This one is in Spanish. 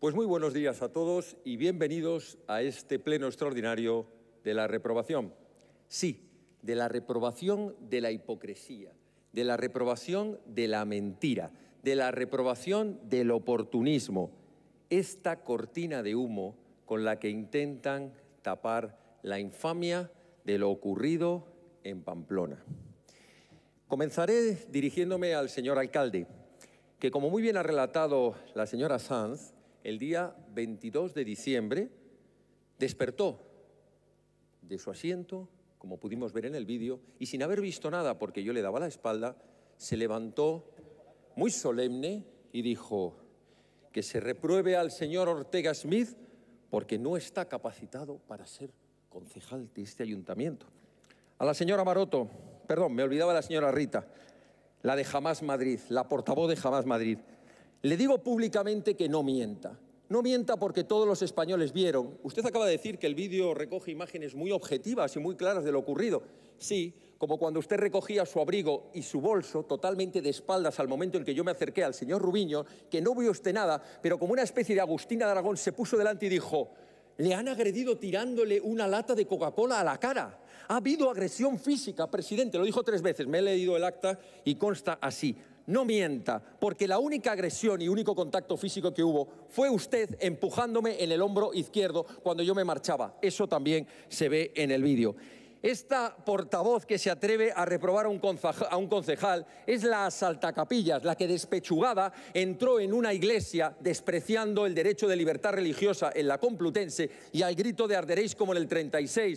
Pues muy buenos días a todos y bienvenidos a este pleno extraordinario de la reprobación. Sí, de la reprobación de la hipocresía, de la reprobación de la mentira, de la reprobación del oportunismo, esta cortina de humo con la que intentan tapar la infamia de lo ocurrido en Pamplona. Comenzaré dirigiéndome al señor alcalde, que como muy bien ha relatado la señora Sanz, el día 22 de diciembre, despertó de su asiento, como pudimos ver en el vídeo, y sin haber visto nada porque yo le daba la espalda, se levantó muy solemne y dijo, que se repruebe al señor Ortega Smith porque no está capacitado para ser concejal de este ayuntamiento. A la señora Maroto, perdón, me olvidaba la señora Rita, la de Jamás Madrid, la portavoz de Jamás Madrid. Le digo públicamente que no mienta. No mienta porque todos los españoles vieron. Usted acaba de decir que el vídeo recoge imágenes muy objetivas y muy claras de lo ocurrido. Sí, como cuando usted recogía su abrigo y su bolso totalmente de espaldas al momento en que yo me acerqué al señor Rubiño, que no vio usted nada, pero como una especie de Agustina de Aragón se puso delante y dijo, le han agredido tirándole una lata de Coca-Cola a la cara. Ha habido agresión física, presidente, lo dijo tres veces, me he leído el acta y consta así no mienta, porque la única agresión y único contacto físico que hubo fue usted empujándome en el hombro izquierdo cuando yo me marchaba. Eso también se ve en el vídeo. Esta portavoz que se atreve a reprobar a un, concejal es la saltacapillas, la que despechugada entró en una iglesia despreciando el derecho de libertad religiosa en la Complutense y al grito de arderéis como en el 36